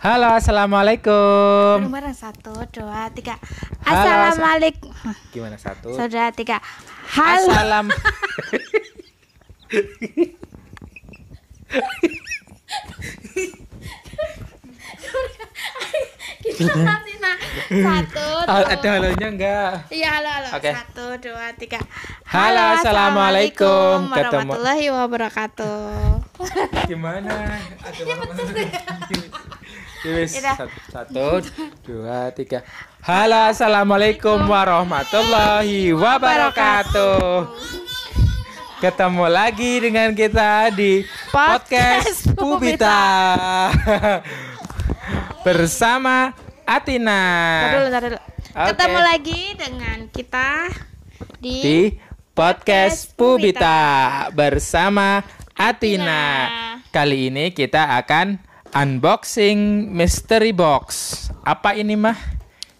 Halo, assalamualaikum. Nomor satu, dua, tiga. Assalamualaikum. Gimana satu? Sudah tiga. Halo. Assalam. Kita satu. Ada halonya enggak? Iya halo halo. Okay. Satu dua tiga. Halo, assalamualaikum. Warahmatullahi wabarakatuh. Gimana? Ada ya, betul, Ya wis ya satu, dua, tiga. Halo, assalamualaikum warahmatullahi wabarakatuh. Ketemu lagi dengan kita di podcast, Pubita bersama Atina. Ketemu lagi dengan kita di, di podcast, Pubita bersama Atina. Kali ini kita akan Unboxing mystery box. Apa ini mah?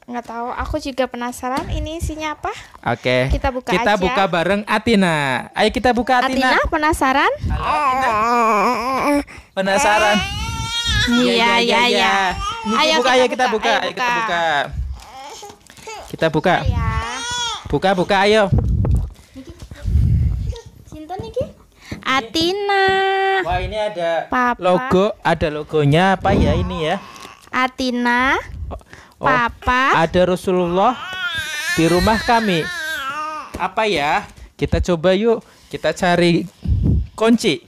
Nggak tahu. Aku juga penasaran. Ini isinya apa? Oke. Okay. Kita buka. Kita aja. buka bareng Atina. Ayo kita buka Atina. Atina penasaran? Halo, Atina. Penasaran? Iya ya, ya, iya ya, iya. Ayo buka. Ayo kita buka. Ayo kita buka. Kita buka. Iya. Buka buka. Ayo. Atina. Wah, ini ada Papa. logo, ada logonya apa ya ini ya? Atina. Oh, oh, Papa. Ada Rasulullah di rumah kami. Apa ya? Kita coba yuk, kita cari kunci.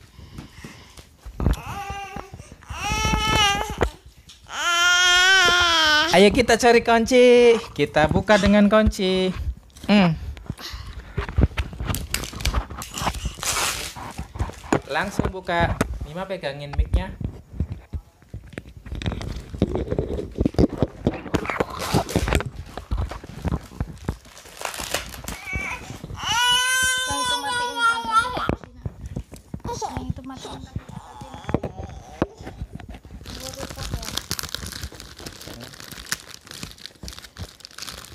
Ayo kita cari kunci. Kita buka dengan kunci. Hmm. langsung buka Mima pegangin micnya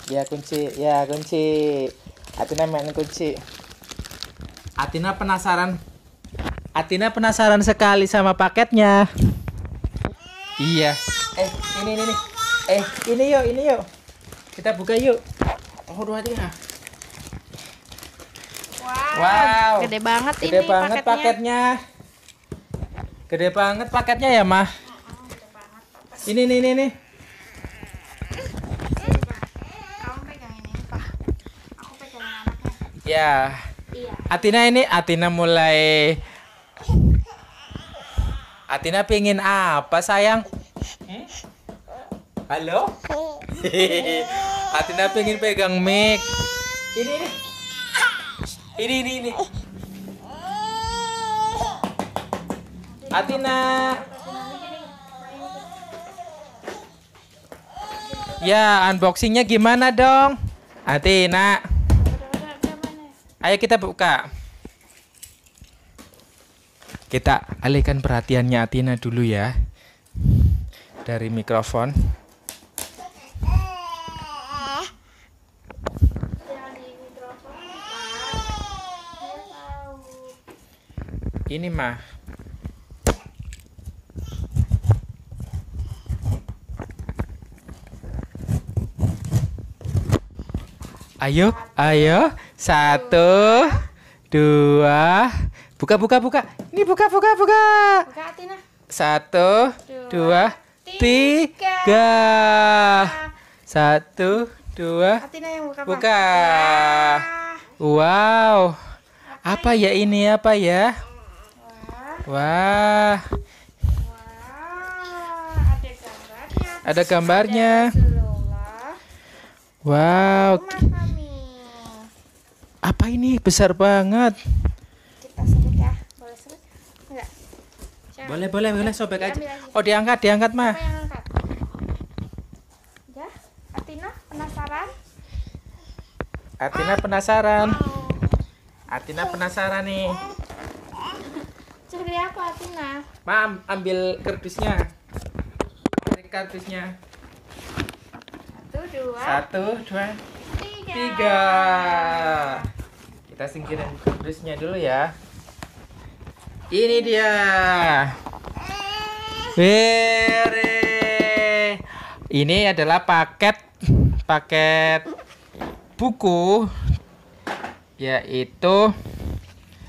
Ya kunci, ya kunci. Atina main kunci. Atina penasaran Atina penasaran sekali sama paketnya. Iya. Eh, ini ini nih. Eh, ini yuk, ini yuk. Kita buka yuk. Oh, dua tiga. Wow. wow. Gede banget gede ini Gede banget paketnya. paketnya. Gede banget paketnya ya, Mah. Ini nih nih nih. Ya. Iya. Atina ini Atina mulai Tina pingin apa sayang? Hmm? Halo? Atina ah, pingin pegang mic. Ini ini. Ini ini ini. Atina. Ah, ya, unboxingnya gimana dong? Atina. Ah, Ayo kita buka kita alihkan perhatiannya Atina dulu ya dari mikrofon. Ini mah Ayo, ayo, satu, dua, Buka, buka, buka. Ini buka, buka, buka. Buka Atina. Satu, dua, dua tiga. tiga. Satu, dua. Atina yang buka. Buka. Wow. Apa, ya ini? Apa ya? Wah. Wah. Ada gambarnya. Ada gambarnya. wow. Apa ini? Besar banget. Boleh, boleh, boleh sobek aja. Oh, diangkat, diangkat, mah. Ya, Atina penasaran? Atina penasaran. Atina penasaran nih. Cari apa Atina? Mam, ambil kardusnya. tarik kardusnya. Satu, dua. Satu, dua. Tiga. tiga. Kita singkirin kardusnya dulu ya. Ini dia. Were. Ini adalah paket paket buku yaitu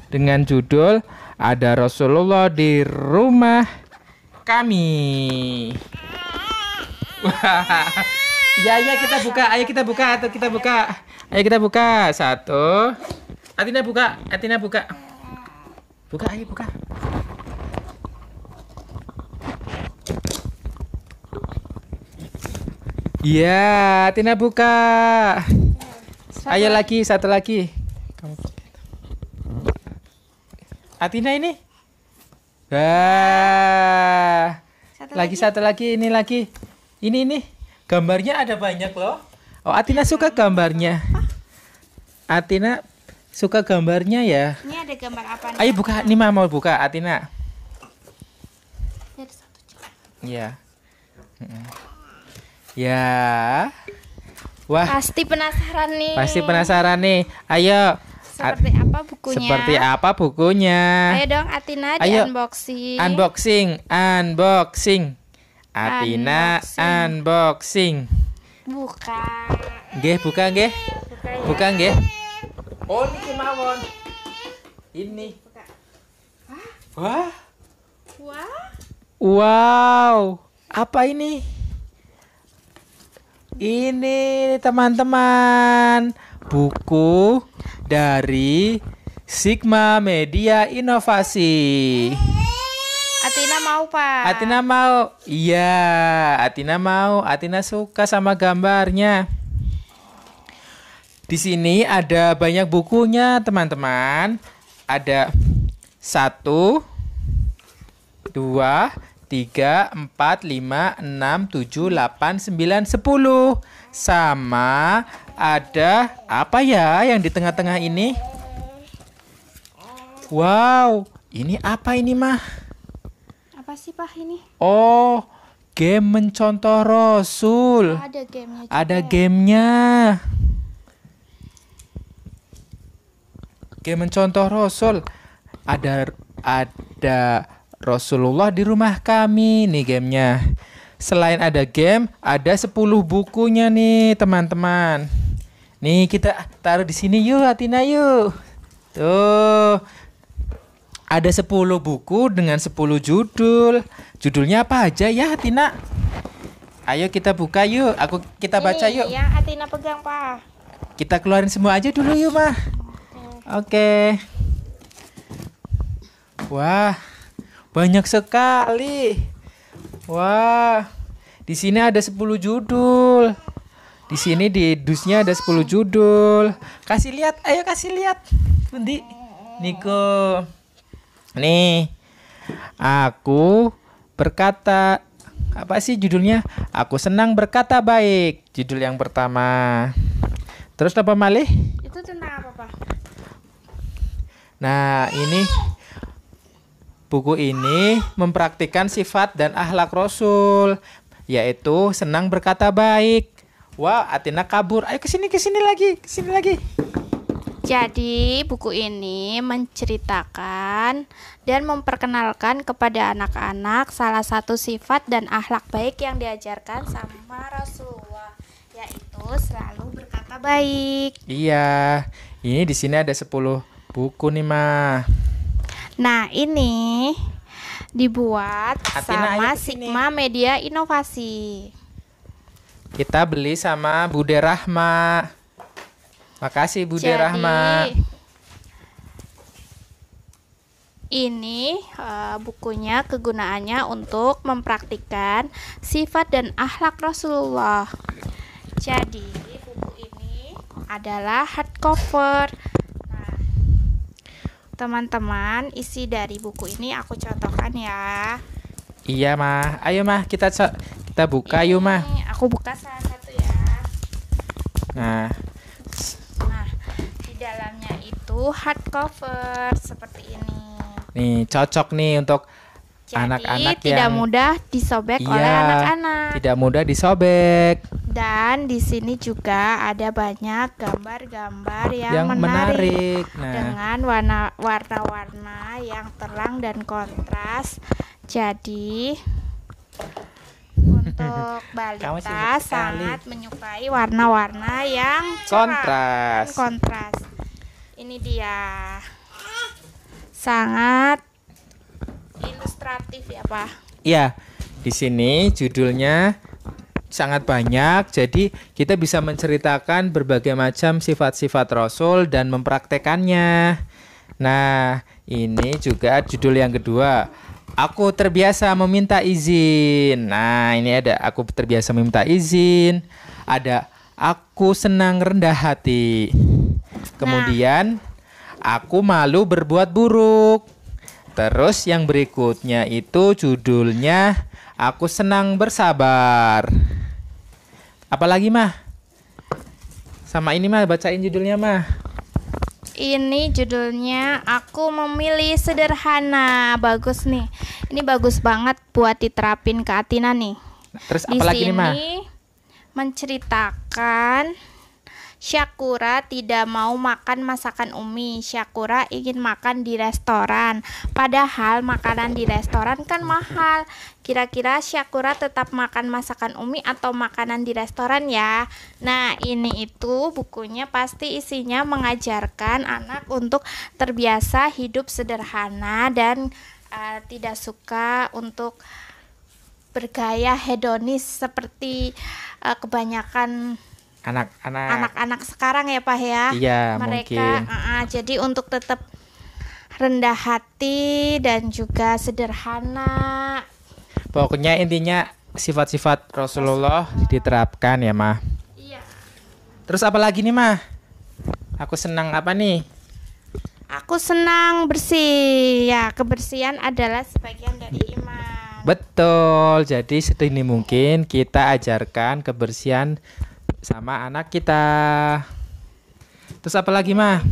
dengan judul Ada Rasulullah di Rumah Kami. Wah. Ya, ya kita buka. Ayo kita buka atau kita buka. Ayo kita buka. Satu. Atina buka. Atina buka buka ayo buka Iya, yeah, Tina buka. Satu Ayo lagi, satu lagi. Atina ah, ini. Wah. Satu lagi, lagi satu lagi, ini lagi. Ini ini. Gambarnya ada banyak loh. Oh, Atina suka gambarnya. Atina suka gambarnya ya. Ini ada gambar apa nih? Ayo buka, ini mah mau buka Atina. Ya. Ya. Wah. Pasti penasaran nih. Pasti penasaran nih. Ayo. Seperti apa bukunya? Seperti apa bukunya? Ayo dong Atina di Ayo. unboxing. Unboxing, unboxing. Atina unboxing. unboxing. Buka. Gih, buka nggih. Buka ya. nggih. Oh, ini mawon. Ini. Wah. Wah. Wow. Apa ini? Ini teman-teman buku dari Sigma Media Inovasi. Atina mau pak. Atina mau, iya. Atina mau. Atina suka sama gambarnya. Di sini ada banyak bukunya, teman-teman. Ada satu, dua, tiga, empat, lima, enam, tujuh, delapan, sembilan, sepuluh. Sama ada apa ya yang di tengah-tengah ini? Wow, ini apa ini mah? Apa sih pak ini? Oh, game mencontoh Rasul. Ada gamenya. Ada ya? gamenya. kayak mencontoh Rasul ada ada Rasulullah di rumah kami nih gamenya selain ada game ada 10 bukunya nih teman-teman nih kita taruh di sini yuk Atina yuk tuh ada 10 buku dengan 10 judul judulnya apa aja ya Atina ayo kita buka yuk aku kita baca yuk ini yang Atina pegang pak kita keluarin semua aja dulu yuk mah Oke. Wah, banyak sekali. Wah, di sini ada 10 judul. Di sini di dusnya ada 10 judul. Kasih lihat, ayo kasih lihat. Bundi. Niko. Nih. Aku berkata apa sih judulnya? Aku senang berkata baik. Judul yang pertama. Terus apa malih? Nah, ini buku ini mempraktikkan sifat dan ahlak Rasul, yaitu senang berkata baik. Wah, Athena kabur. Ayo ke sini, ke sini lagi, ke sini lagi. Jadi, buku ini menceritakan dan memperkenalkan kepada anak-anak salah satu sifat dan akhlak baik yang diajarkan sama Rasulullah, yaitu selalu berkata baik. Iya. Ini di sini ada 10 buku nih mah. Nah ini dibuat Atina, sama Sigma Media Inovasi. Kita beli sama Bude Rahma. Makasih Bude Jadi, Rahma. Ini uh, bukunya kegunaannya untuk mempraktikkan sifat dan akhlak Rasulullah. Jadi buku ini adalah hardcover Teman-teman, isi dari buku ini aku contohkan ya. Iya, Mah. Ayo, Mah, kita kita buka ini, yuk, Mah. Aku buka salah satu ya. Nah. Nah, di dalamnya itu hardcover seperti ini. Nih, cocok nih untuk anak-anak yang tidak mudah disobek iya, oleh anak-anak. Tidak mudah disobek. Dan di sini juga ada banyak gambar-gambar yang, yang menarik, menarik. Nah. dengan warna warna-warna yang terang dan kontras. Jadi untuk balita sangat menyukai warna-warna yang kontras. Kontras. Ini dia. Sangat ilustratif ya, Pak. Iya. Di sini judulnya sangat banyak. Jadi kita bisa menceritakan berbagai macam sifat-sifat Rasul dan mempraktekannya. Nah, ini juga judul yang kedua. Aku terbiasa meminta izin. Nah, ini ada aku terbiasa meminta izin. Ada aku senang rendah hati. Kemudian aku malu berbuat buruk. Terus yang berikutnya itu judulnya Aku senang bersabar. Apalagi mah? Sama ini mah bacain judulnya mah. Ini judulnya Aku Memilih Sederhana. Bagus nih. Ini bagus banget buat diterapin ke Atina nih. Nah, terus Di apalagi sini, nih mah? menceritakan Syakura tidak mau makan masakan Umi. Syakura ingin makan di restoran. Padahal makanan di restoran kan mahal. Kira-kira Syakura tetap makan masakan Umi atau makanan di restoran ya. Nah, ini itu bukunya pasti isinya mengajarkan anak untuk terbiasa hidup sederhana dan uh, tidak suka untuk bergaya hedonis seperti uh, kebanyakan anak-anak anak-anak sekarang ya Pak ya. Iya, mereka mungkin. Uh, uh, jadi untuk tetap rendah hati dan juga sederhana Pokoknya intinya sifat-sifat Rasulullah diterapkan ya, Mah. Iya. Terus apa lagi nih, Mah? Aku senang apa nih? Aku senang bersih. Ya, kebersihan adalah sebagian dari iman. Betul. Jadi sedini mungkin kita ajarkan kebersihan sama anak kita. Terus apa lagi, Mah?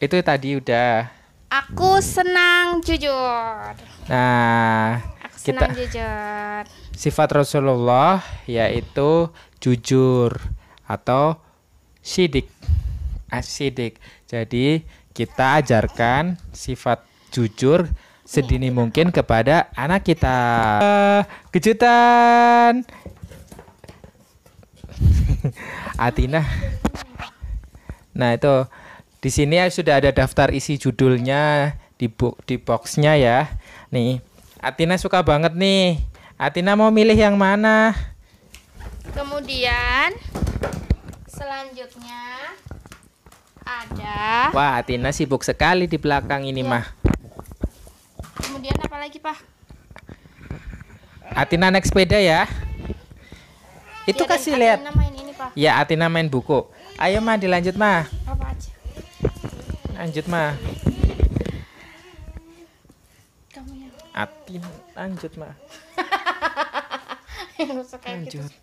Itu tadi udah Aku senang jujur. Nah, aku kita jujur. Sifat Rasulullah yaitu jujur atau sidik. Asidik. Ah, Jadi kita ajarkan sifat jujur sedini mungkin kepada anak kita. Kejutan. Atina. Nah, itu di sini ya sudah ada daftar isi judulnya di book di boxnya ya. Nih, Atina suka banget nih. Atina mau milih yang mana? Kemudian selanjutnya ada. Wah, Atina sibuk sekali di belakang ini ya. mah. Kemudian apa lagi, Pak? Atina naik sepeda ya. Itu ya, kasih lihat. Atina main ini, Pak. Ya, Atina main buku. Ayo mah dilanjut mah. Apa aja? lanjut mah Atin lanjut mah gitu. lanjut.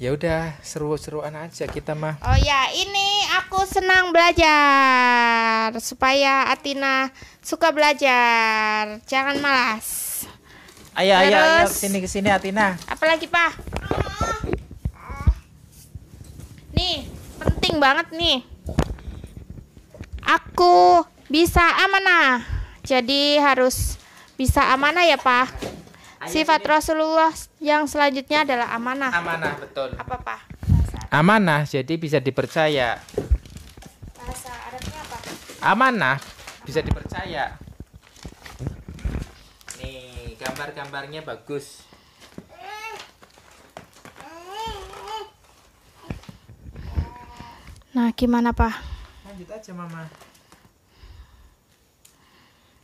ya udah seru-seruan aja kita mah oh ya ini aku senang belajar supaya Atina suka belajar jangan malas Ayo, ayo, ayo, sini ke sini Atina. Apalagi, Pak? Nih, penting banget nih. Aku bisa amanah. Jadi harus bisa amanah ya, Pak. Sifat Rasulullah yang selanjutnya adalah amanah. Amanah, betul. Apa, Pak? Amanah, jadi bisa dipercaya. Bahasa Arabnya apa? Amanah, bisa dipercaya gambar-gambarnya bagus nah gimana pak lanjut aja mama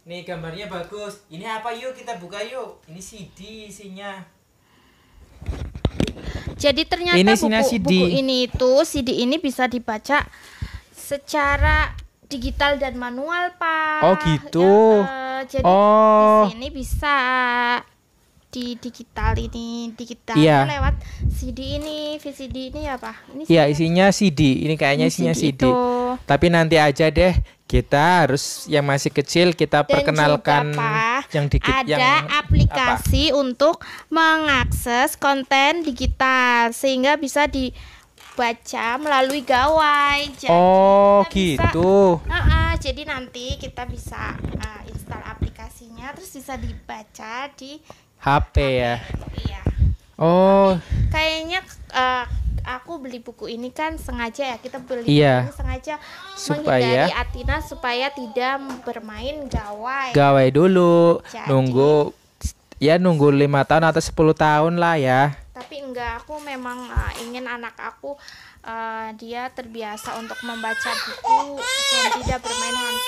nih gambarnya bagus ini apa yuk kita buka yuk ini CD isinya jadi ternyata ini buku, CD. buku ini itu CD ini bisa dibaca secara digital dan manual pak oh gitu ya, uh, jadi oh. di sini bisa di digital ini digital yeah. lewat CD ini VCD ini ya pak ini ya yeah, isinya CD ini kayaknya isinya CD, CD. Itu. tapi nanti aja deh kita harus yang masih kecil kita Dan perkenalkan juga, pak, yang dikit ada aplikasi apa? untuk mengakses konten digital sehingga bisa di baca melalui gawai. Jadi oh, gitu. Bisa, uh -uh, jadi nanti kita bisa uh, install aplikasinya terus bisa dibaca di HP, HP ya. Iya. Oh. Kayaknya uh, aku beli buku ini kan sengaja ya kita beli iya. ini sengaja supaya menghindari Atina supaya tidak bermain gawai. Gawai dulu. Jadi, nunggu ya nunggu lima tahun atau sepuluh tahun lah ya tapi enggak aku memang uh, ingin anak aku uh, dia terbiasa untuk membaca buku dan tidak bermain HP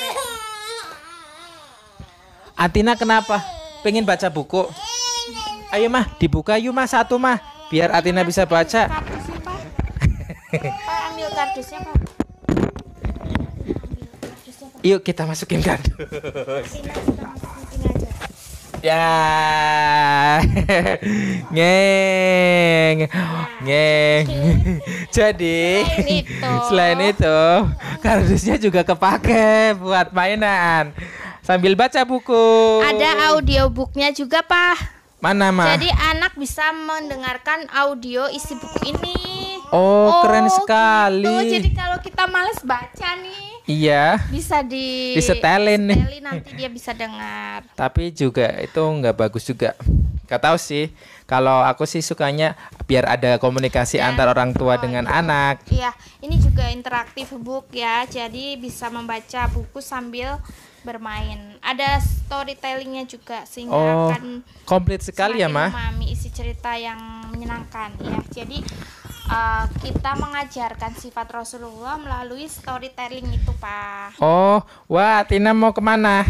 Atina kenapa pengen baca buku ayo mah dibuka yuk mah satu mah biar Atina bisa baca ya, Pak. Pak, ambil kardusnya ya, Pak Yuk kita masukin kardus. Ya. Ngeng. Ngeng. Jadi selain itu, kardusnya juga kepake buat mainan. Sambil baca buku. Ada audiobooknya juga, Pak. Mana, Ma? Jadi anak bisa mendengarkan audio isi buku ini. Oh, oh keren gitu. sekali. Gitu. Jadi kalau kita males baca nih. Iya. Bisa di disetelin nih. nanti dia bisa dengar. Tapi juga itu nggak bagus juga. Gak tahu sih. Kalau aku sih sukanya biar ada komunikasi ya. antar orang tua oh, dengan iya. anak. Iya, ini juga interaktif book ya. Jadi bisa membaca buku sambil bermain. Ada storytellingnya juga sehingga oh, akan komplit sekali ya, Ma. Mami isi cerita yang menyenangkan ya. Jadi uh, kita mengajarkan sifat Rasulullah melalui storytelling itu pak oh wah Tina mau kemana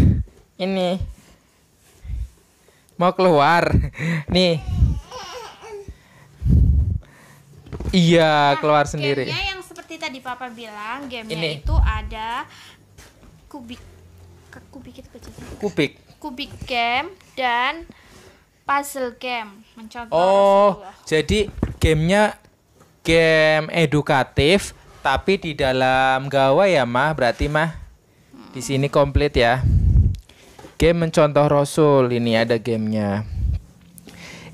ini mau keluar nih iya nah, keluar sendiri yang seperti tadi papa bilang gamenya ini. itu ada kubik kubik itu kecil kubik kubik game dan puzzle game mencontoh oh Rasulullah. jadi gamenya game edukatif tapi di dalam gawa ya mah berarti mah di sini komplit ya game mencontoh Rasul ini ada gamenya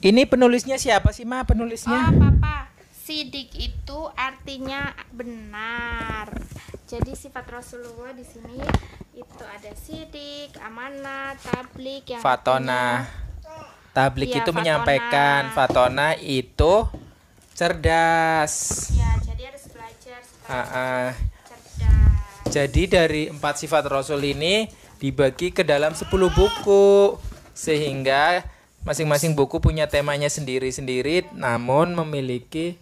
ini penulisnya siapa sih mah penulisnya oh, papa sidik itu artinya benar jadi sifat Rasulullah di sini itu ada sidik amanah tablik yang fatona artinya, tablik ya, itu fatona. menyampaikan fatona itu cerdas ya jadi harus belajar uh, uh. cerdas jadi dari empat sifat rasul ini dibagi ke dalam sepuluh buku sehingga masing-masing buku punya temanya sendiri-sendiri namun memiliki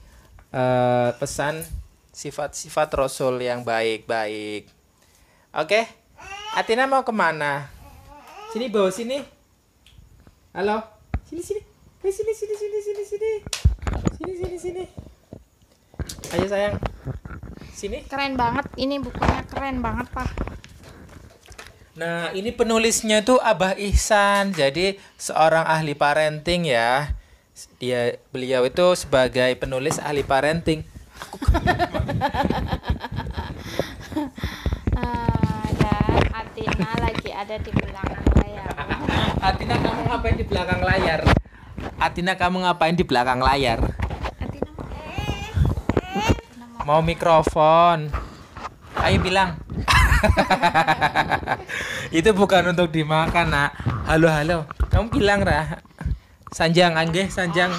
uh, pesan sifat-sifat rasul yang baik-baik oke okay? Atina mau kemana sini bawa sini halo sini sini sini sini sini sini sini sini sini sini ayo sayang sini keren banget ini bukunya keren banget pak nah ini penulisnya tuh Abah Ihsan jadi seorang ahli parenting ya dia beliau itu sebagai penulis ahli parenting aku dan eh, ya, Atina lagi ada di belakang layar Atina kamu ngapain di belakang layar Atina kamu ngapain di belakang layar? Atina mau eh, eh. mau mikrofon. Ayo bilang. Itu bukan untuk dimakan, Nak. Halo, halo. Kamu bilang, Ra. Sanjang, anggeh, sanjang.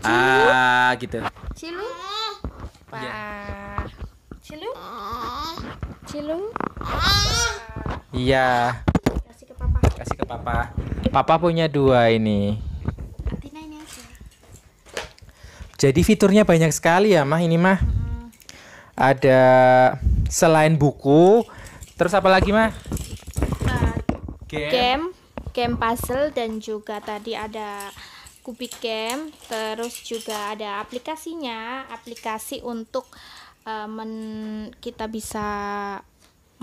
Ah, gitu. Cilu. Eh, iya. Pa. Cilu. Cilu. Iya. Kasih ke papa. Kasih ke papa. Papa punya dua ini. Jadi fiturnya banyak sekali ya mah ini mah. Ada selain buku, terus apa lagi mah? Uh, game. game, puzzle dan juga tadi ada Kubik Game, terus juga ada aplikasinya, aplikasi untuk uh, men kita bisa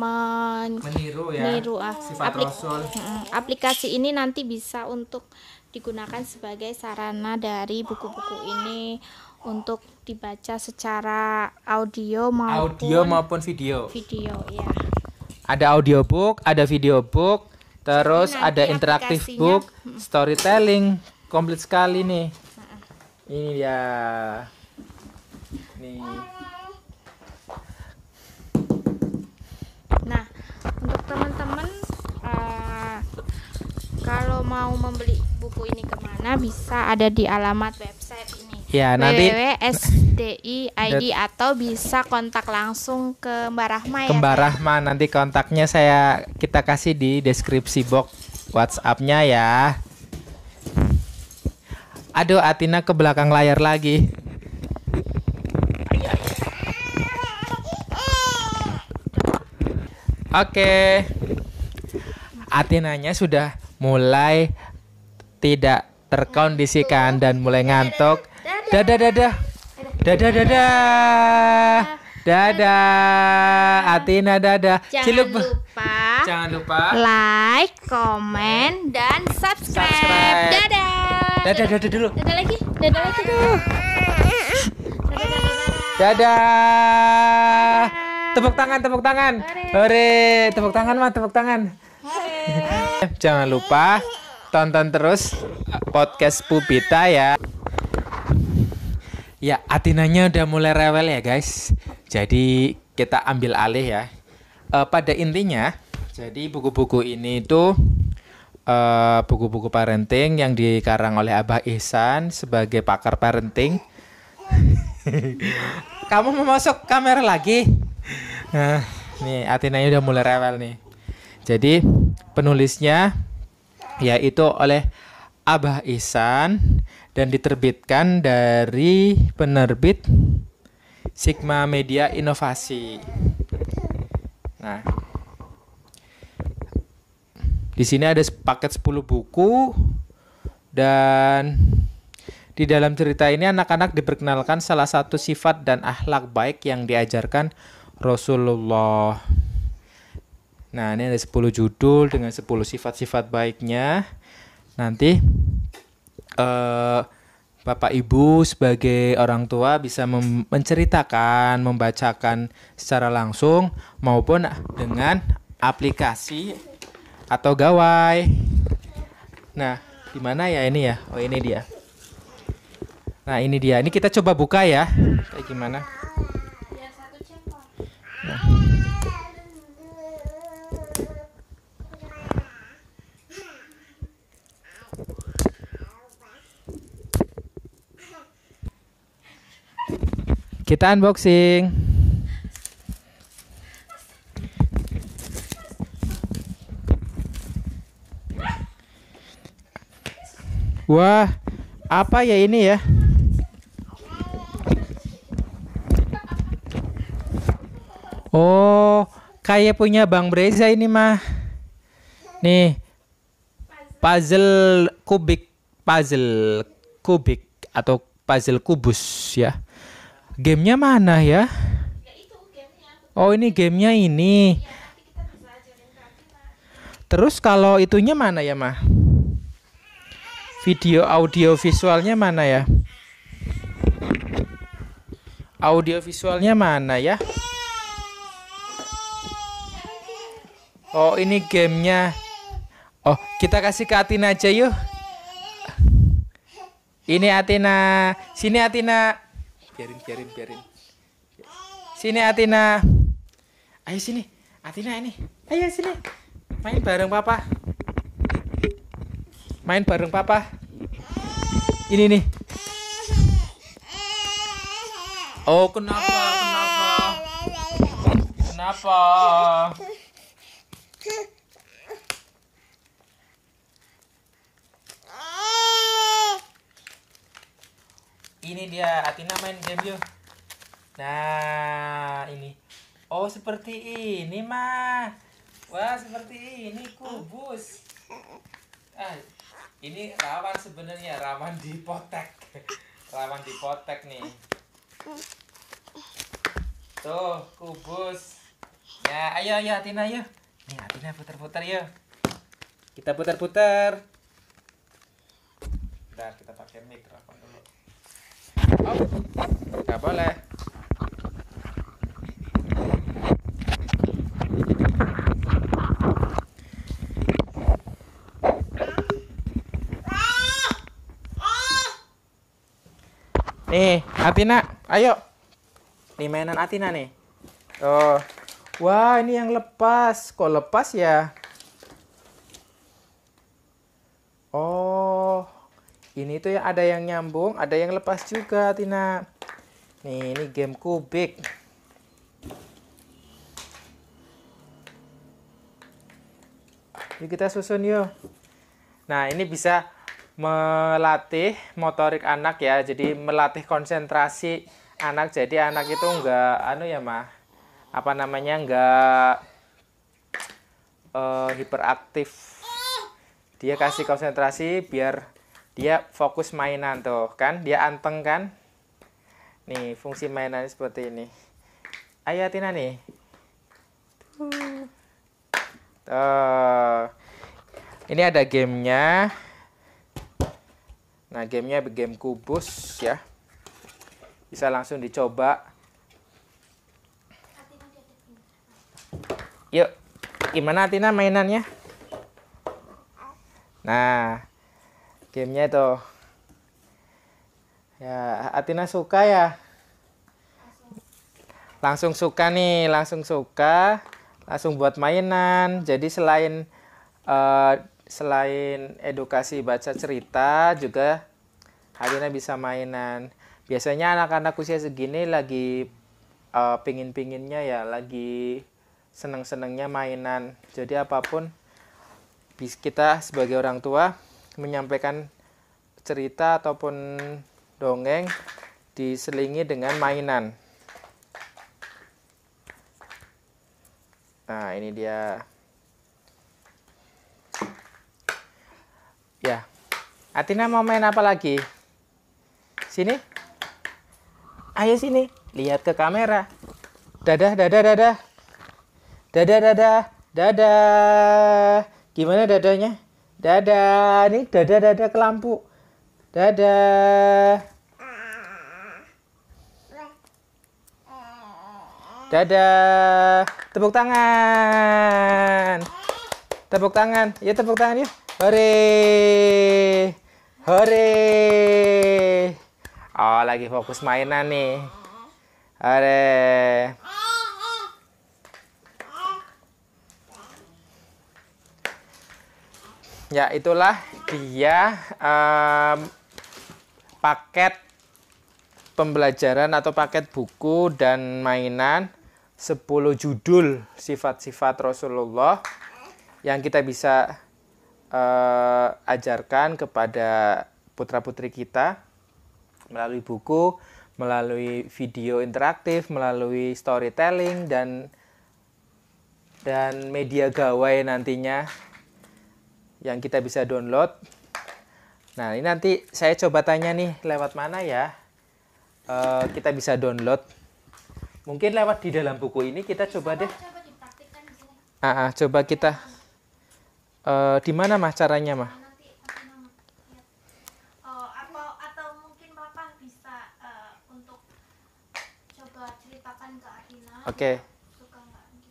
men meniru ya meniru, ah. sifat aplik Rasul. aplikasi ini nanti bisa untuk digunakan sebagai sarana dari buku-buku ini untuk dibaca secara audio maupun audio maupun video. Video ya. Ada audiobook, ada videobook, terus ada interaktif book, storytelling, komplit sekali nih. Ini ya. Nih. Nah, untuk teman-teman uh, kalau mau membeli buku ini kemana bisa ada di alamat website ini. Ya, nanti www.sdiid atau bisa kontak langsung ke Mbak Rahma ya. Mbak Rahma nanti kontaknya saya kita kasih di deskripsi box WhatsApp-nya ya. Aduh, Atina ke belakang layar lagi. Oke. Okay. Atinanya sudah mulai tidak terkondisikan dan mulai ngantuk. Dadah dadah. Dadah dadah. Dadah. Atina dadah. Jangan Ciluk. lupa. Jangan lupa. Like, komen dan subscribe. subscribe. Dadah. Dadah dadah dulu. Dadah lagi. Dadah lagi dulu. Dadah. Tepuk tangan, tepuk tangan. Hore, tepuk tangan mah, tepuk tangan. Jangan lupa tonton terus podcast Pupita ya. Ya, Atinanya udah mulai rewel ya, guys. Jadi kita ambil alih ya. E, pada intinya, jadi buku-buku ini itu eh, buku-buku e, parenting yang dikarang oleh Abah Ihsan sebagai pakar parenting. Kamu mau masuk kamera lagi? Nah, nih Atinanya udah mulai rewel nih. Jadi penulisnya yaitu oleh Abah Ihsan dan diterbitkan dari penerbit Sigma Media Inovasi. Nah, di sini ada paket 10 buku dan di dalam cerita ini anak-anak diperkenalkan salah satu sifat dan akhlak baik yang diajarkan Rasulullah. Nah, ini ada 10 judul dengan 10 sifat-sifat baiknya. Nanti eh Bapak Ibu sebagai orang tua bisa mem menceritakan, membacakan secara langsung maupun dengan aplikasi atau gawai. Nah, di mana ya ini ya? Oh, ini dia. Nah, ini dia. Ini kita coba buka ya. Kayak gimana? Nah. Kita unboxing. Wah, apa ya ini ya? Oh, kayak punya Bang Breza ini mah. Nih, puzzle kubik, puzzle kubik atau puzzle kubus ya. Gamenya mana ya? ya oh ini gamenya ini. Iya, Terus kalau itunya mana ya mah? Video audio visualnya mana ya? Audio visualnya mana ya? Oh ini gamenya. Oh kita kasih ke Atina aja yuk. Ini Atina, sini Atina biarin biarin biarin sini Atina ayo sini Atina ini ayo sini main bareng papa main bareng papa ini nih oh kenapa kenapa kenapa ini dia Atina main game yuk nah ini oh seperti ini mah wah seperti ini kubus ah ini rawan sebenarnya rawan dipotek rawan dipotek nih tuh kubus ya ayo ayo Atina yuk nih Atina putar-putar yuk kita putar-putar Bentar, kita pakai mikrofon dulu gak boleh Nih, Atina, ayo. Nih mainan Atina nih. Tuh. Wah, ini yang lepas. Kok lepas ya? Ini tuh yang ada yang nyambung, ada yang lepas juga, Tina. Nih, ini game kubik. Yuk kita susun yuk. Nah, ini bisa melatih motorik anak ya. Jadi melatih konsentrasi anak. Jadi anak itu enggak anu ya, mah. Apa namanya? enggak uh, eh, hiperaktif. Dia kasih konsentrasi biar dia fokus mainan tuh kan dia anteng kan nih fungsi mainan seperti ini ayo Tina nih tuh. ini ada gamenya nah gamenya game kubus ya bisa langsung dicoba yuk gimana Tina mainannya nah gamenya itu ya Atina suka ya langsung suka nih langsung suka langsung buat mainan jadi selain uh, selain edukasi baca cerita juga Atina bisa mainan biasanya anak-anak usia segini lagi uh, pingin-pinginnya ya lagi seneng-senengnya mainan jadi apapun kita sebagai orang tua menyampaikan cerita ataupun dongeng diselingi dengan mainan. Nah, ini dia. Ya. Atina mau main apa lagi? Sini. Ayo sini, lihat ke kamera. Dadah, dadah, dadah. Dadah, dadah, dadah. Gimana dadanya? Dadah, ini dadah dadah ke lampu. Dadah. Dadah. Tepuk tangan. Tepuk tangan. Ya tepuk tangan ya. Hore. Hore. Oh, lagi fokus mainan nih. Hore. ya itulah dia um, paket pembelajaran atau paket buku dan mainan 10 judul sifat-sifat Rasulullah yang kita bisa uh, ajarkan kepada putra-putri kita melalui buku, melalui video interaktif, melalui storytelling dan dan media gawai nantinya yang kita bisa download. Nah, ini nanti saya coba tanya nih lewat mana ya uh, kita bisa download. Mungkin lewat di dalam buku ini kita coba, deh. Coba ah, ah, coba kita uh, di mana mah caranya mah? Oh, eh, Oke. Okay.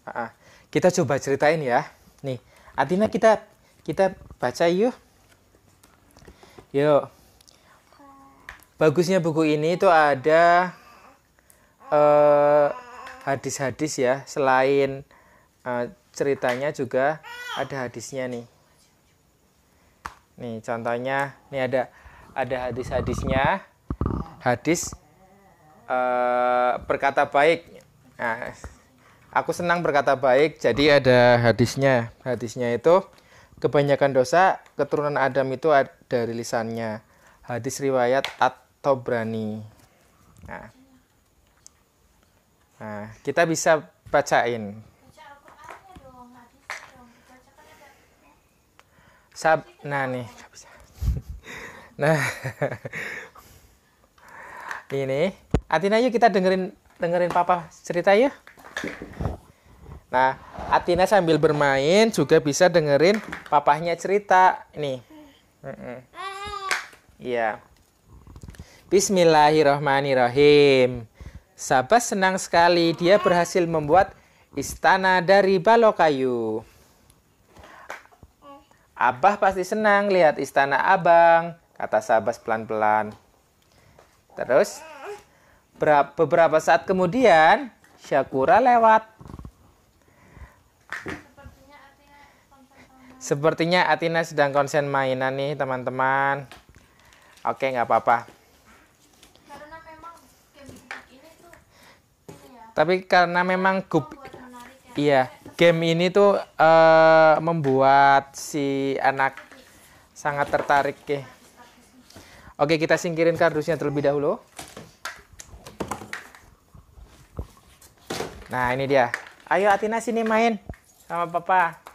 Ah, ah. Kita coba ceritain ya. Nih, Atina kita kita baca yuk. Yuk. Bagusnya buku ini itu ada eh, hadis-hadis ya. Selain uh, ceritanya juga ada hadisnya nih. Nih contohnya, nih ada ada hadis-hadisnya. Hadis uh, berkata baik. Nah, aku senang berkata baik, jadi ada hadisnya. Hadisnya itu Kebanyakan dosa keturunan Adam itu ada rilisannya Hadis riwayat atau berani. Nah. nah, kita bisa bacain. Sab nah nih, Nah. ini, Atina yuk kita dengerin dengerin papa cerita yuk. Nah, Atina sambil bermain juga bisa dengerin papahnya cerita nih. Iya. Mm -mm. Sabah senang sekali dia berhasil membuat istana dari balok kayu. Abah pasti senang lihat istana abang, kata Sabas pelan-pelan. Terus, beberapa saat kemudian, Syakura lewat. Sepertinya Atina sedang konsen mainan nih teman-teman. Oke nggak apa-apa. Ya. Tapi karena memang gub, ya. iya game ini tuh uh, membuat si anak sangat tertarik ya. Oke kita singkirin kardusnya terlebih dahulu. Nah ini dia. Ayo Atina sini main sama papa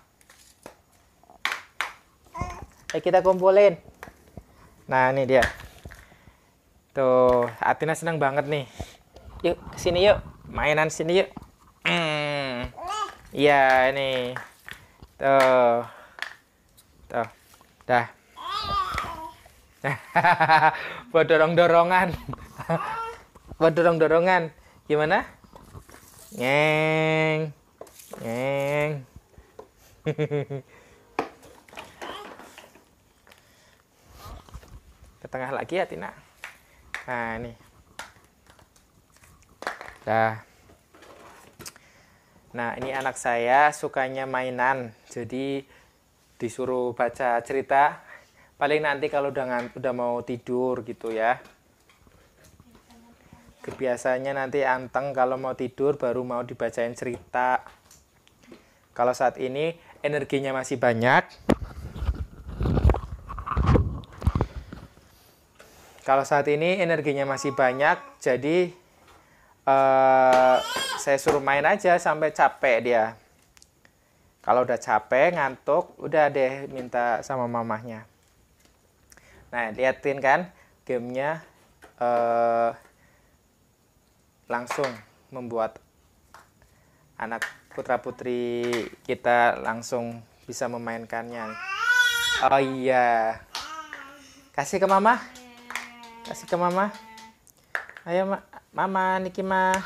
ayo kita kumpulin nah ini dia tuh Atina senang banget nih yuk sini yuk mainan sini yuk hmm. iya ini tuh tuh dah buat dorong dorongan buat dorong dorongan gimana ngeng ngeng ke tengah lagi ya Tina nah ini dah nah ini anak saya sukanya mainan jadi disuruh baca cerita paling nanti kalau udah udah mau tidur gitu ya kebiasanya nanti anteng kalau mau tidur baru mau dibacain cerita kalau saat ini energinya masih banyak Kalau saat ini energinya masih banyak, jadi uh, saya suruh main aja sampai capek dia. Kalau udah capek, ngantuk, udah deh minta sama mamahnya. Nah, liatin kan gamenya uh, langsung membuat anak putra-putri kita langsung bisa memainkannya. Oh iya. Kasih ke mama kasih ke mama ayo ma mama Niki ma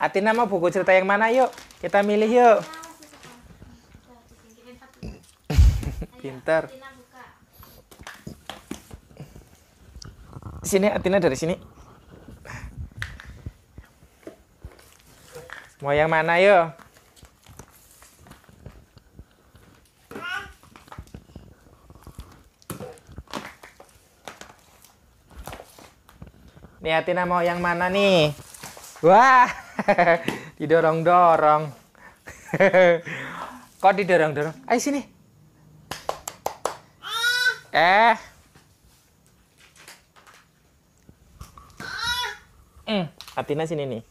Atina mau buku cerita yang mana yuk? Kita milih yuk. Pinter. sini Atina dari sini mau yang mana yo Nih Atina mau yang mana nih? Wah, didorong-dorong. Kok didorong-dorong? Ayo sini. Ah. Eh. Atina sini nih.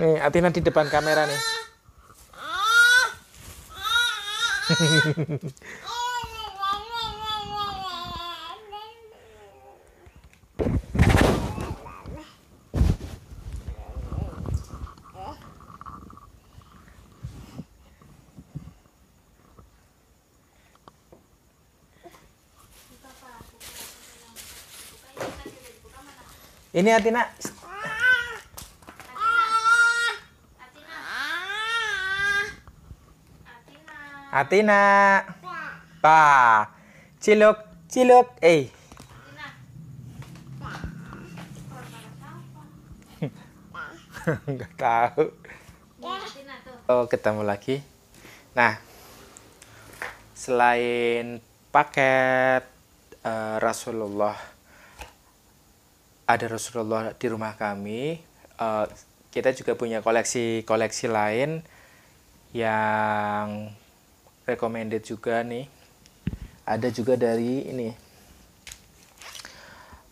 Nih, Atina di depan kamera nih. Ini Atina Atina. Pa. Ciluk, ciluk. Eh. Enggak tahu. Oh, ketemu lagi. Nah, selain paket uh, Rasulullah ada Rasulullah di rumah kami, uh, kita juga punya koleksi-koleksi lain yang recommended juga nih ada juga dari ini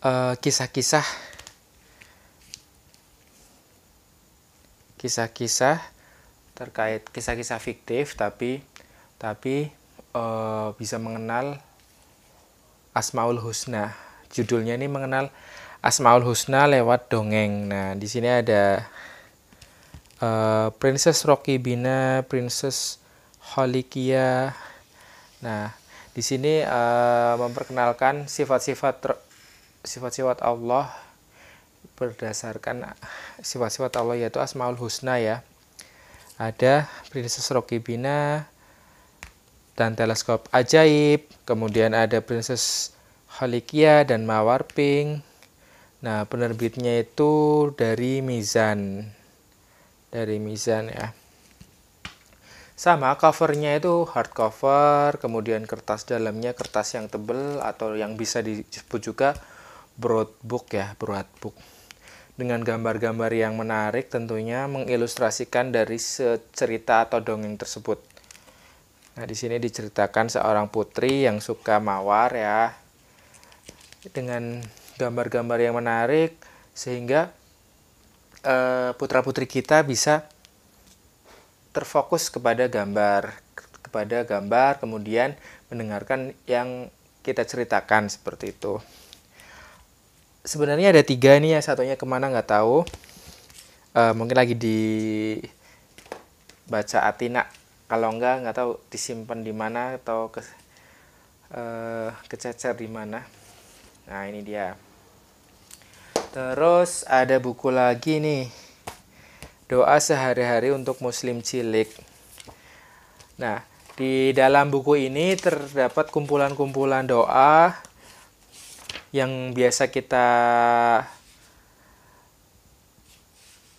kisah eh, kisah-kisah kisah-kisah terkait kisah-kisah fiktif tapi tapi uh, bisa mengenal Asmaul Husna judulnya ini mengenal Asmaul Husna lewat dongeng. Nah, di sini ada uh, Princess Rocky Bina, Princess Holikia. Nah, di sini uh, memperkenalkan sifat-sifat sifat-sifat Allah berdasarkan sifat-sifat Allah yaitu Asmaul Husna ya. Ada Princess Rokibina dan teleskop ajaib, kemudian ada Princess Holikia dan Mawar Pink. Nah, penerbitnya itu dari Mizan. Dari Mizan ya sama covernya itu hardcover kemudian kertas dalamnya kertas yang tebel atau yang bisa disebut juga broadbook ya broadbook dengan gambar-gambar yang menarik tentunya mengilustrasikan dari cerita atau dongeng tersebut nah di sini diceritakan seorang putri yang suka mawar ya dengan gambar-gambar yang menarik sehingga eh, putra putri kita bisa terfokus kepada gambar kepada gambar kemudian mendengarkan yang kita ceritakan seperti itu sebenarnya ada tiga nih ya satunya kemana nggak tahu e, mungkin lagi di baca Atina kalau enggak nggak tahu disimpan di mana atau ke e, kececer di mana nah ini dia terus ada buku lagi nih doa sehari-hari untuk muslim cilik. Nah, di dalam buku ini terdapat kumpulan-kumpulan doa yang biasa kita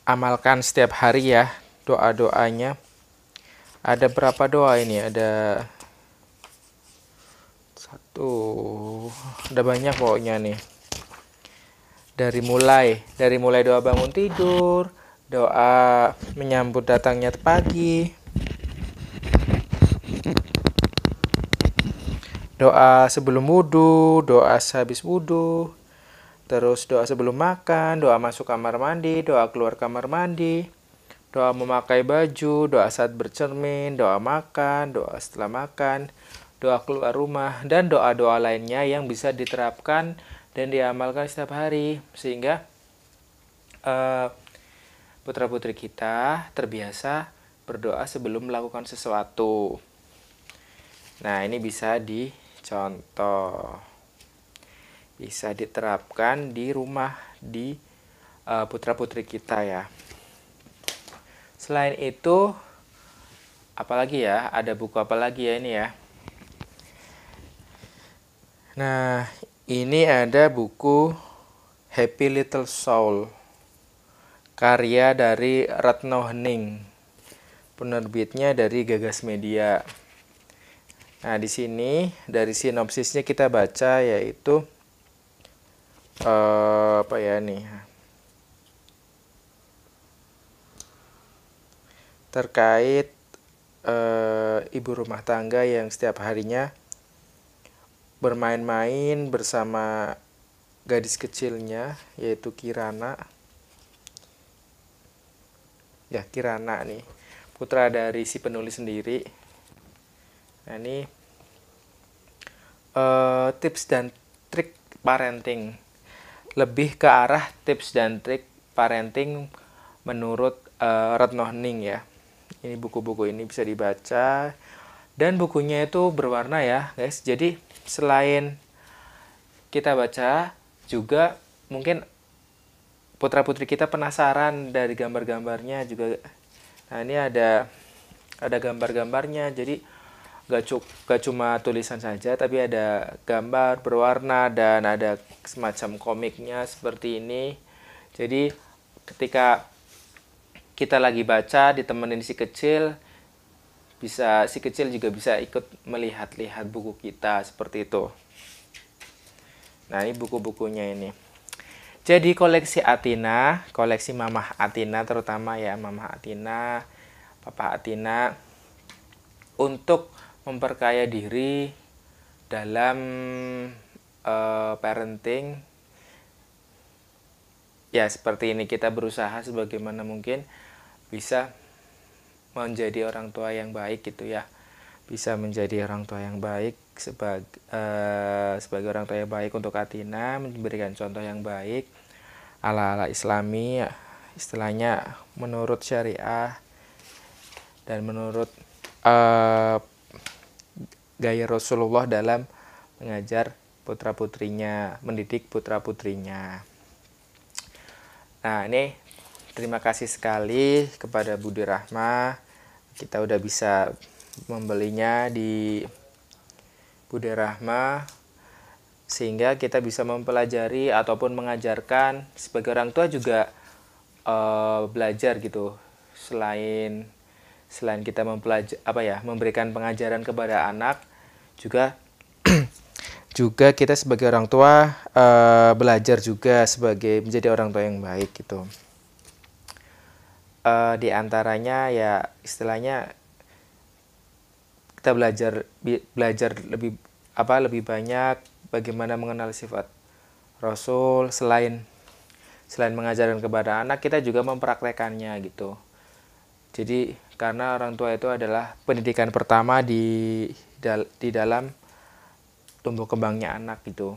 amalkan setiap hari ya, doa-doanya. Ada berapa doa ini? Ada satu, ada banyak pokoknya nih. Dari mulai, dari mulai doa bangun tidur, doa menyambut datangnya pagi, doa sebelum wudhu, doa sehabis wudhu, terus doa sebelum makan, doa masuk kamar mandi, doa keluar kamar mandi, doa memakai baju, doa saat bercermin, doa makan, doa setelah makan, doa keluar rumah, dan doa-doa lainnya yang bisa diterapkan dan diamalkan setiap hari, sehingga uh, putra-putri kita terbiasa berdoa sebelum melakukan sesuatu. Nah, ini bisa dicontoh. Bisa diterapkan di rumah di eh, putra-putri kita ya. Selain itu apalagi ya? Ada buku apa lagi ya ini ya? Nah, ini ada buku Happy Little Soul karya dari Retno Hening. Penerbitnya dari Gagas Media. Nah, di sini dari sinopsisnya kita baca yaitu uh, apa ya nih? Terkait uh, ibu rumah tangga yang setiap harinya bermain-main bersama gadis kecilnya yaitu Kirana ya Kirana nih putra dari si penulis sendiri nah ini uh, tips dan trik parenting lebih ke arah tips dan trik parenting menurut uh, Retno Hening ya ini buku-buku ini bisa dibaca dan bukunya itu berwarna ya guys jadi selain kita baca juga mungkin putra putri kita penasaran dari gambar-gambarnya juga nah ini ada ada gambar-gambarnya jadi gak, cu gak cuma tulisan saja tapi ada gambar berwarna dan ada semacam komiknya seperti ini jadi ketika kita lagi baca ditemenin si kecil bisa si kecil juga bisa ikut melihat-lihat buku kita seperti itu. Nah, ini buku-bukunya ini. Jadi koleksi Atina, koleksi Mamah Atina terutama ya Mamah Atina, Papa Atina untuk memperkaya diri dalam uh, parenting ya seperti ini kita berusaha sebagaimana mungkin bisa menjadi orang tua yang baik gitu ya bisa menjadi orang tua yang baik sebagai uh, eh, sebagai orang tua yang baik untuk Atina memberikan contoh yang baik ala-ala Islami istilahnya menurut syariah dan menurut uh, gaya Rasulullah dalam mengajar putra putrinya mendidik putra putrinya nah ini terima kasih sekali kepada Budi Rahma kita udah bisa membelinya di Bude Rahma sehingga kita bisa mempelajari ataupun mengajarkan sebagai orang tua juga uh, belajar gitu selain selain kita mempelajari apa ya memberikan pengajaran kepada anak juga juga kita sebagai orang tua uh, belajar juga sebagai menjadi orang tua yang baik gitu uh, di antaranya ya istilahnya kita belajar belajar lebih apa lebih banyak bagaimana mengenal sifat Rasul selain selain mengajarkan kepada anak kita juga mempraktekannya gitu. Jadi karena orang tua itu adalah pendidikan pertama di di dalam tumbuh kembangnya anak gitu.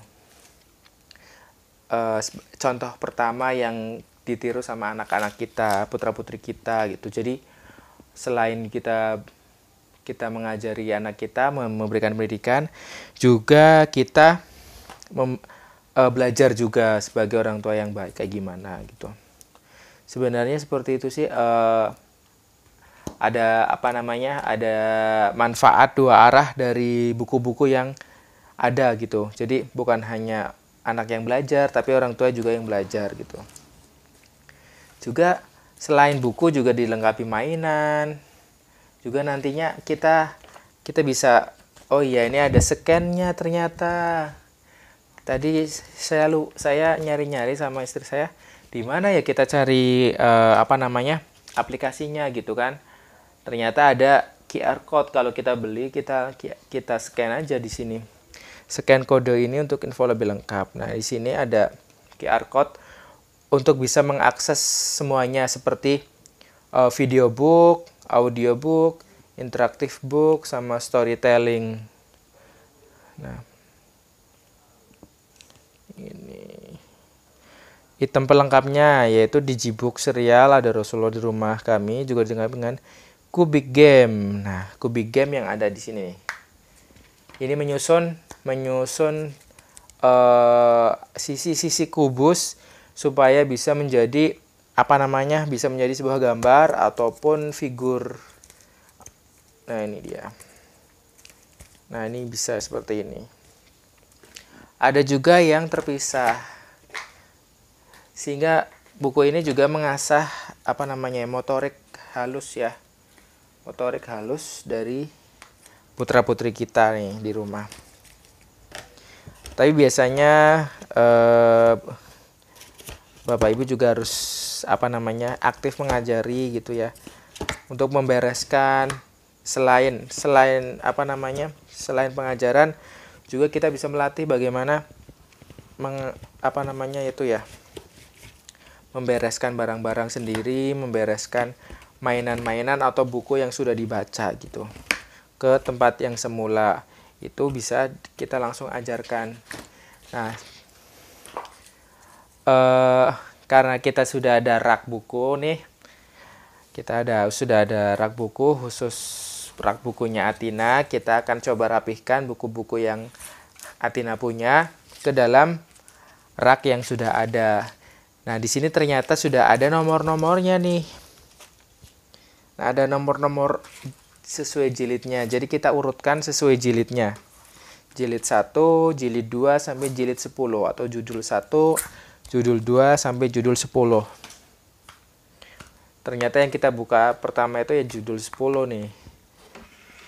E, contoh pertama yang ditiru sama anak-anak kita, putra-putri kita gitu. Jadi selain kita kita mengajari anak kita memberikan pendidikan juga kita mem, e, belajar juga sebagai orang tua yang baik kayak gimana gitu sebenarnya seperti itu sih e, ada apa namanya ada manfaat dua arah dari buku-buku yang ada gitu jadi bukan hanya anak yang belajar tapi orang tua juga yang belajar gitu juga selain buku juga dilengkapi mainan juga nantinya kita kita bisa oh iya ini ada scan-nya ternyata tadi saya lu saya nyari-nyari sama istri saya di mana ya kita cari uh, apa namanya aplikasinya gitu kan ternyata ada QR code kalau kita beli kita kita scan aja di sini scan kode ini untuk info lebih lengkap nah di sini ada QR code untuk bisa mengakses semuanya seperti uh, video book audiobook, interaktif book, sama storytelling. Nah, ini item pelengkapnya yaitu digibook serial ada Rasulullah di rumah kami juga dengan dengan Kubik Game. Nah, Kubik Game yang ada di sini Ini menyusun menyusun eh, sisi-sisi uh, sisi -sisi kubus supaya bisa menjadi apa namanya bisa menjadi sebuah gambar ataupun figur nah ini dia nah ini bisa seperti ini ada juga yang terpisah sehingga buku ini juga mengasah apa namanya motorik halus ya motorik halus dari putra putri kita nih di rumah tapi biasanya eh, bapak ibu juga harus apa namanya aktif mengajari gitu ya untuk membereskan selain selain apa namanya selain pengajaran juga kita bisa melatih bagaimana meng, apa namanya itu ya membereskan barang-barang sendiri membereskan mainan-mainan atau buku yang sudah dibaca gitu ke tempat yang semula itu bisa kita langsung ajarkan nah eh, karena kita sudah ada rak buku nih kita ada sudah ada rak buku khusus rak bukunya Atina kita akan coba rapihkan buku-buku yang Atina punya ke dalam rak yang sudah ada nah di sini ternyata sudah ada nomor-nomornya nih nah, ada nomor-nomor sesuai jilidnya jadi kita urutkan sesuai jilidnya jilid 1, jilid 2 sampai jilid 10 atau judul 1 judul 2 sampai judul 10. Ternyata yang kita buka pertama itu ya judul 10 nih.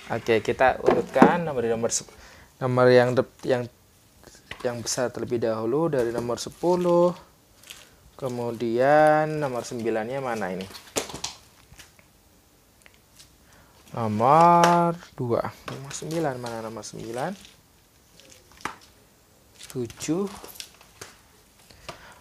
Oke, kita urutkan nomor nomor nomor yang yang yang besar terlebih dahulu dari nomor 10. Kemudian nomor 9-nya mana ini? Nomor 2. Nomor 9 mana nomor 9? 7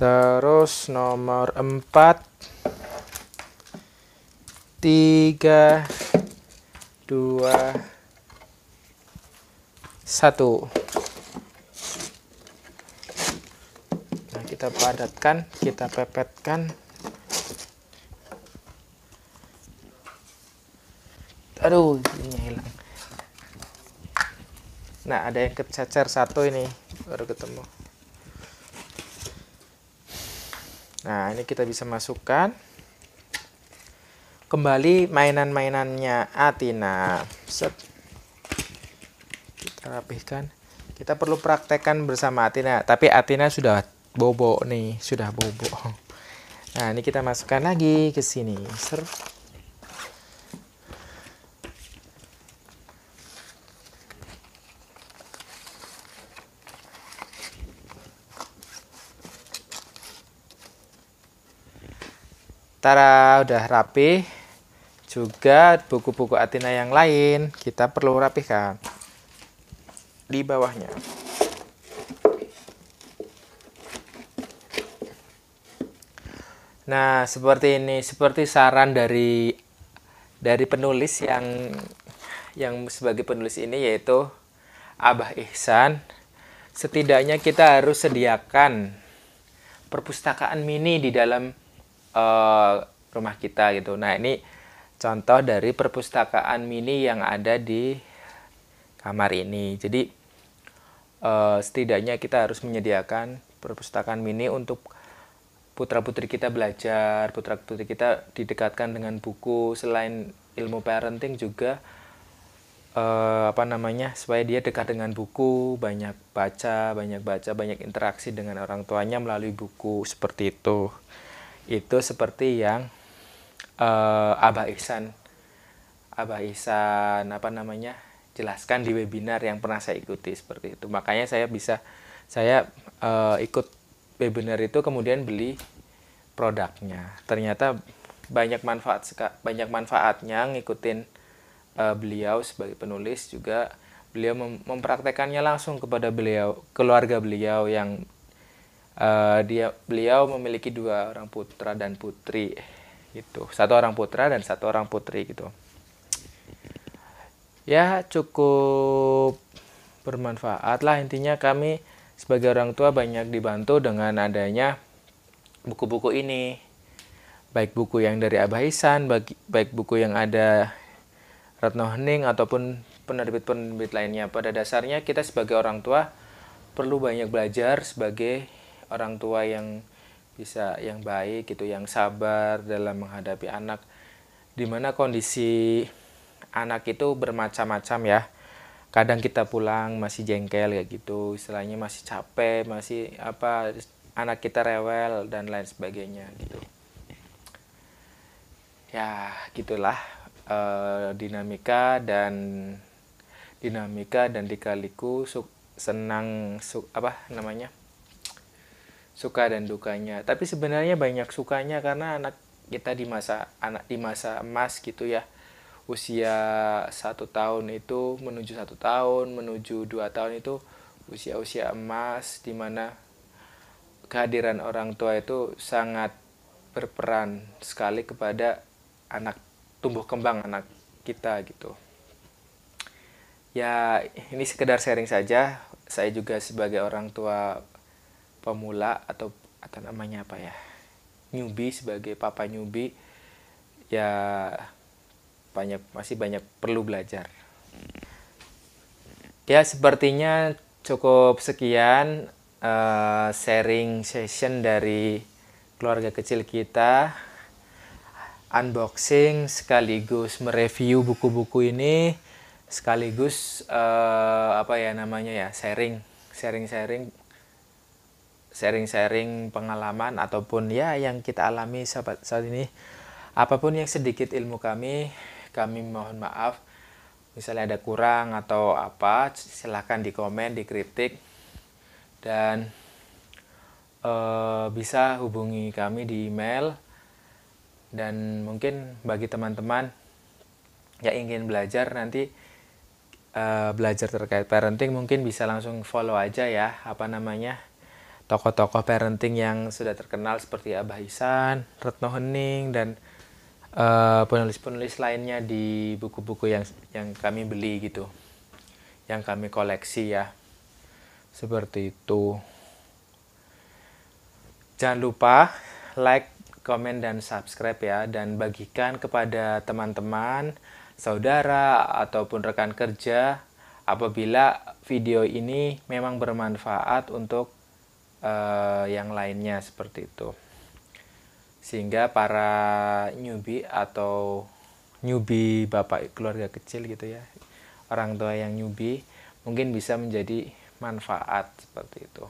Terus nomor 4 3 2 1 Nah, kita padatkan, kita pepetkan. Aduh, ini hilang. Nah, ada yang kececer satu ini baru ketemu. Nah, ini kita bisa masukkan kembali mainan-mainannya Atina. Set. Kita rapihkan. Kita perlu praktekkan bersama Atina, tapi Atina sudah bobo nih, sudah bobo. Nah, ini kita masukkan lagi ke sini. Serp. Tara udah rapi. Juga buku-buku Athena yang lain kita perlu rapihkan di bawahnya. Nah, seperti ini, seperti saran dari dari penulis yang yang sebagai penulis ini yaitu Abah Ihsan, setidaknya kita harus sediakan perpustakaan mini di dalam uh, rumah kita gitu. Nah ini contoh dari perpustakaan mini yang ada di kamar ini. Jadi uh, setidaknya kita harus menyediakan perpustakaan mini untuk putra putri kita belajar, putra putri kita didekatkan dengan buku selain ilmu parenting juga uh, apa namanya supaya dia dekat dengan buku, banyak baca, banyak baca, banyak interaksi dengan orang tuanya melalui buku seperti itu itu seperti yang uh, Abah Ihsan Abah Ihsan apa namanya jelaskan di webinar yang pernah saya ikuti seperti itu makanya saya bisa saya uh, ikut webinar itu kemudian beli produknya ternyata banyak manfaat banyak manfaatnya ngikutin uh, beliau sebagai penulis juga beliau mem mempraktekannya langsung kepada beliau keluarga beliau yang Eh, dia beliau memiliki dua orang putra dan putri gitu satu orang putra dan satu orang putri gitu ya cukup bermanfaat lah intinya kami sebagai orang tua banyak dibantu dengan adanya buku-buku ini baik buku yang dari Abah Isan baik, buku yang ada Retno Hening ataupun penerbit-penerbit lainnya pada dasarnya kita sebagai orang tua perlu banyak belajar sebagai orang tua yang bisa yang baik gitu yang sabar dalam menghadapi anak dimana kondisi anak itu bermacam-macam ya kadang kita pulang masih jengkel ya gitu istilahnya masih capek masih apa anak kita rewel dan lain sebagainya gitu ya gitulah e, dinamika dan dinamika dan dikaliku suk, senang suk, apa namanya suka dan dukanya tapi sebenarnya banyak sukanya karena anak kita di masa anak di masa emas gitu ya usia satu tahun itu menuju satu tahun menuju dua tahun itu usia-usia emas di mana kehadiran orang tua itu sangat berperan sekali kepada anak tumbuh kembang anak kita gitu ya ini sekedar sharing saja saya juga sebagai orang tua pemula atau atau namanya apa ya Nyubi sebagai papa Nyubi, ya banyak masih banyak perlu belajar ya sepertinya cukup sekian uh, sharing session dari keluarga kecil kita unboxing sekaligus mereview buku-buku ini sekaligus uh, apa ya namanya ya sharing sharing sharing sharing-sharing pengalaman ataupun ya yang kita alami sahabat saat ini apapun yang sedikit ilmu kami kami mohon maaf misalnya ada kurang atau apa silahkan dikomen dikritik dan e, bisa hubungi kami di email dan mungkin bagi teman-teman yang ingin belajar nanti e, belajar terkait parenting mungkin bisa langsung follow aja ya apa namanya tokoh-tokoh parenting yang sudah terkenal seperti Abah Isan, Retno Hening dan eh, penulis-penulis uh, lainnya di buku-buku yang yang kami beli gitu. Yang kami koleksi ya. Seperti itu. Jangan lupa like, komen dan subscribe ya dan bagikan kepada teman-teman, saudara ataupun rekan kerja apabila video ini memang bermanfaat untuk uh, yang lainnya seperti itu sehingga para newbie atau newbie bapak keluarga kecil gitu ya orang tua yang newbie mungkin bisa menjadi manfaat seperti itu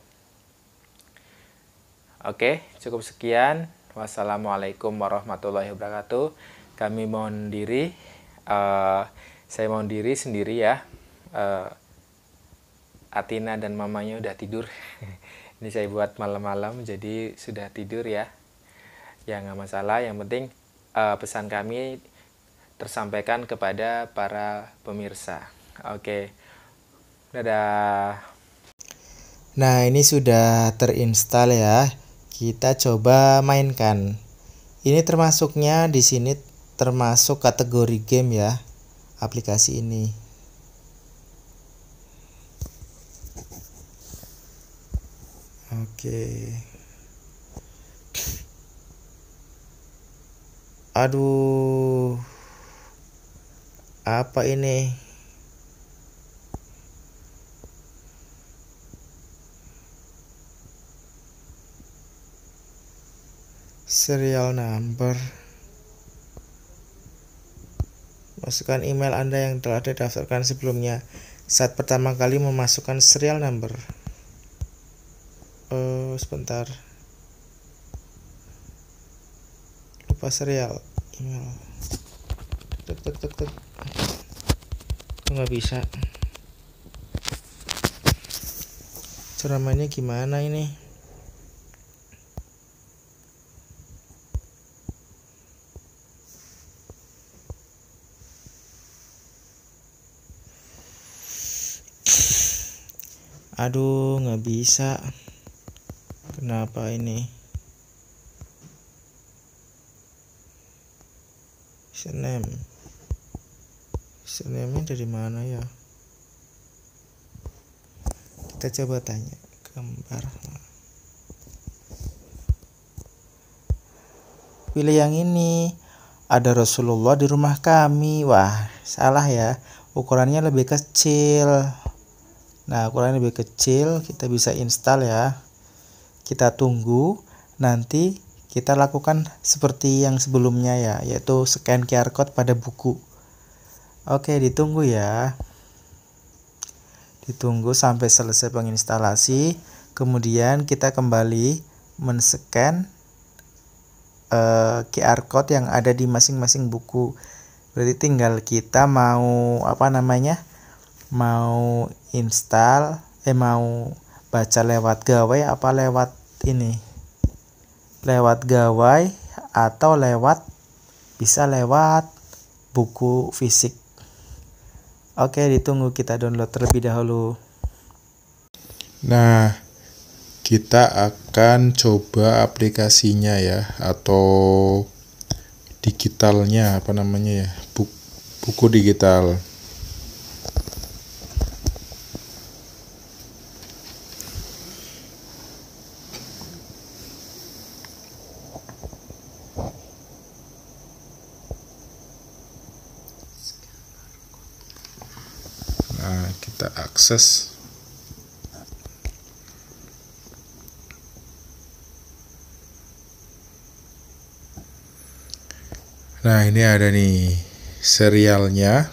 oke cukup sekian wassalamualaikum warahmatullahi wabarakatuh kami mohon diri uh, saya mohon diri sendiri ya uh, Atina dan mamanya udah tidur ini saya buat malam-malam jadi sudah tidur ya ya nggak masalah yang penting uh, pesan kami tersampaikan kepada para pemirsa oke okay. dadah nah ini sudah terinstall ya kita coba mainkan ini termasuknya di sini termasuk kategori game ya aplikasi ini Oke. Aduh. Apa ini? Serial number. Masukkan email Anda yang telah didaftarkan sebelumnya saat pertama kali memasukkan serial number uh, sebentar lupa serial email tek tek tek tek nggak bisa ceramahnya gimana ini aduh nggak bisa kenapa ini senem? Senemnya dari mana ya kita coba tanya gambar pilih yang ini ada Rasulullah di rumah kami wah salah ya ukurannya lebih kecil nah ukurannya lebih kecil kita bisa install ya kita tunggu nanti kita lakukan seperti yang sebelumnya ya yaitu scan QR code pada buku oke ditunggu ya ditunggu sampai selesai penginstalasi kemudian kita kembali men-scan uh, eh, QR code yang ada di masing-masing buku berarti tinggal kita mau apa namanya mau install eh mau baca lewat gawai apa lewat ini lewat gawai atau lewat bisa lewat buku fisik. Oke, ditunggu kita download terlebih dahulu. Nah, kita akan coba aplikasinya ya atau digitalnya apa namanya ya? Buku, buku digital. kita akses nah ini ada nih serialnya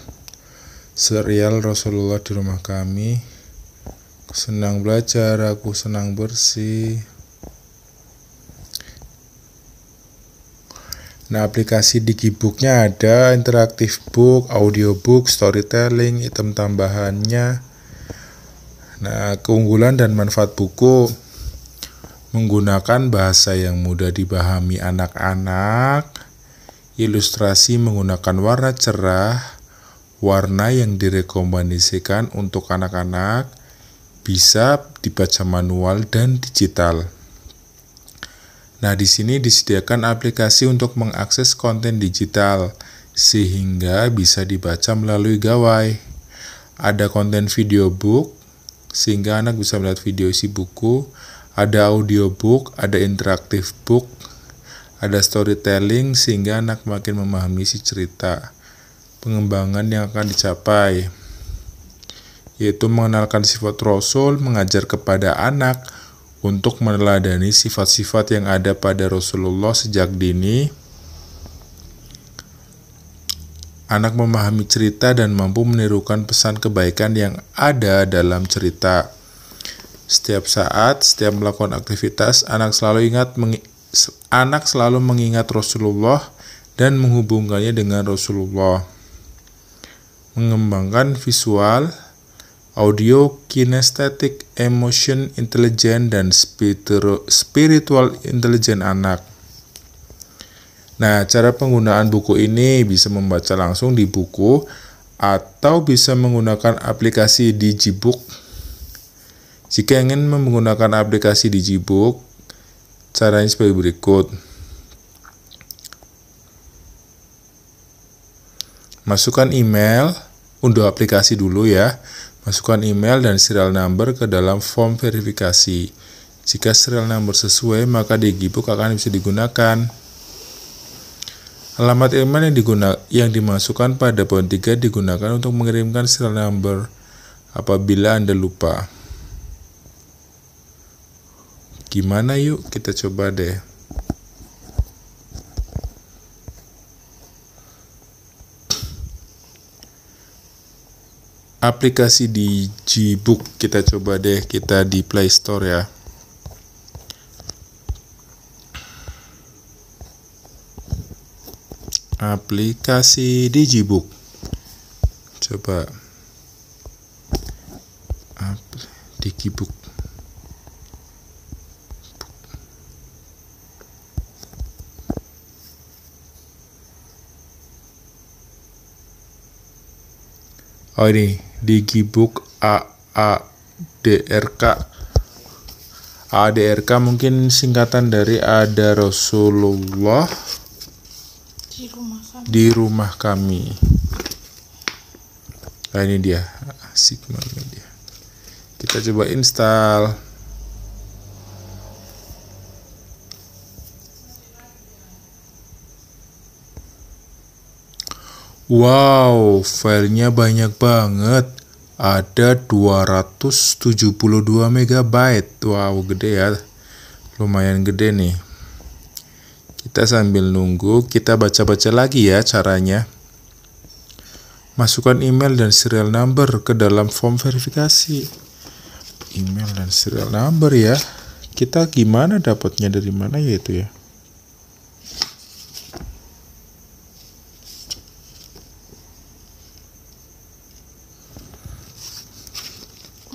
serial Rasulullah di rumah kami senang belajar aku senang bersih Nah, aplikasi Digibooknya ada interaktif book, audiobook, storytelling, item tambahannya. Nah, keunggulan dan manfaat buku menggunakan bahasa yang mudah dibahami anak-anak, ilustrasi menggunakan warna cerah, warna yang direkomendasikan untuk anak-anak, bisa dibaca manual dan digital. Nah, di sini disediakan aplikasi untuk mengakses konten digital sehingga bisa dibaca melalui gawai. Ada konten video book sehingga anak bisa melihat video isi buku, ada audiobook, ada interaktif book, ada storytelling sehingga anak makin memahami si cerita. Pengembangan yang akan dicapai yaitu mengenalkan sifat Rasul, mengajar kepada anak, untuk meneladani sifat-sifat yang ada pada Rasulullah sejak dini. Anak memahami cerita dan mampu menirukan pesan kebaikan yang ada dalam cerita. Setiap saat, setiap melakukan aktivitas, anak selalu ingat anak selalu mengingat Rasulullah dan menghubungkannya dengan Rasulullah. Mengembangkan visual audio, kinestetik, emotion intelligent, dan spiritual intelligent anak. Nah, cara penggunaan buku ini bisa membaca langsung di buku atau bisa menggunakan aplikasi Digibook. Jika ingin menggunakan aplikasi Digibook, caranya sebagai berikut. Masukkan email, unduh aplikasi dulu ya. Masukkan email dan serial number ke dalam form verifikasi. Jika serial number sesuai, maka Digibook akan bisa digunakan. Alamat email yang, diguna yang dimasukkan pada poin 3 digunakan untuk mengirimkan serial number apabila Anda lupa. Gimana yuk kita coba deh. aplikasi di Gbook kita coba deh kita di Play Store ya aplikasi di Gbook coba di Gbook Oh ini digibuk AADRK K mungkin singkatan dari ada Rasulullah di rumah kami, di rumah kami. nah ini dia Sigma dia. kita coba install Wow, filenya banyak banget. Ada 272 MB. Wow, gede ya. Lumayan gede nih. Kita sambil nunggu, kita baca-baca lagi ya caranya. Masukkan email dan serial number ke dalam form verifikasi. Email dan serial number ya. Kita gimana dapatnya dari mana ya itu ya?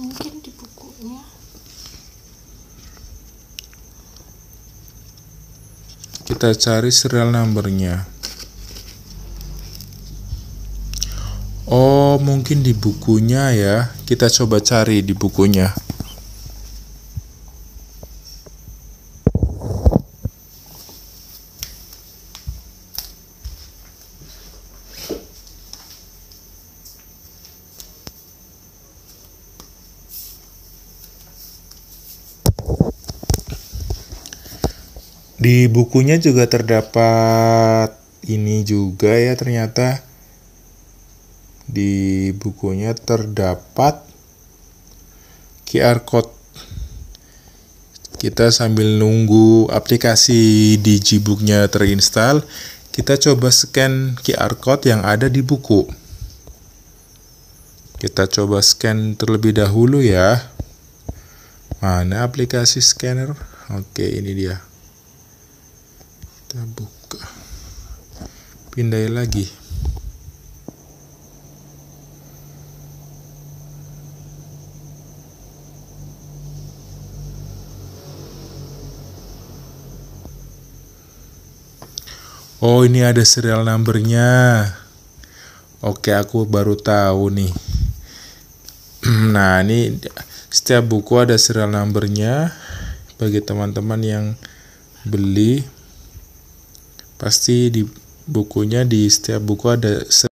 mungkin di bukunya kita cari serial numbernya oh mungkin di bukunya ya kita coba cari di bukunya bukunya juga terdapat ini juga ya ternyata di bukunya terdapat QR code kita sambil nunggu aplikasi di jibuknya terinstall kita coba scan QR code yang ada di buku kita coba scan terlebih dahulu ya mana aplikasi scanner oke ini dia kita buka pindai lagi Oh ini ada serial numbernya Oke aku baru tahu nih Nah ini setiap buku ada serial numbernya Bagi teman-teman yang beli pasti di bukunya di setiap buku ada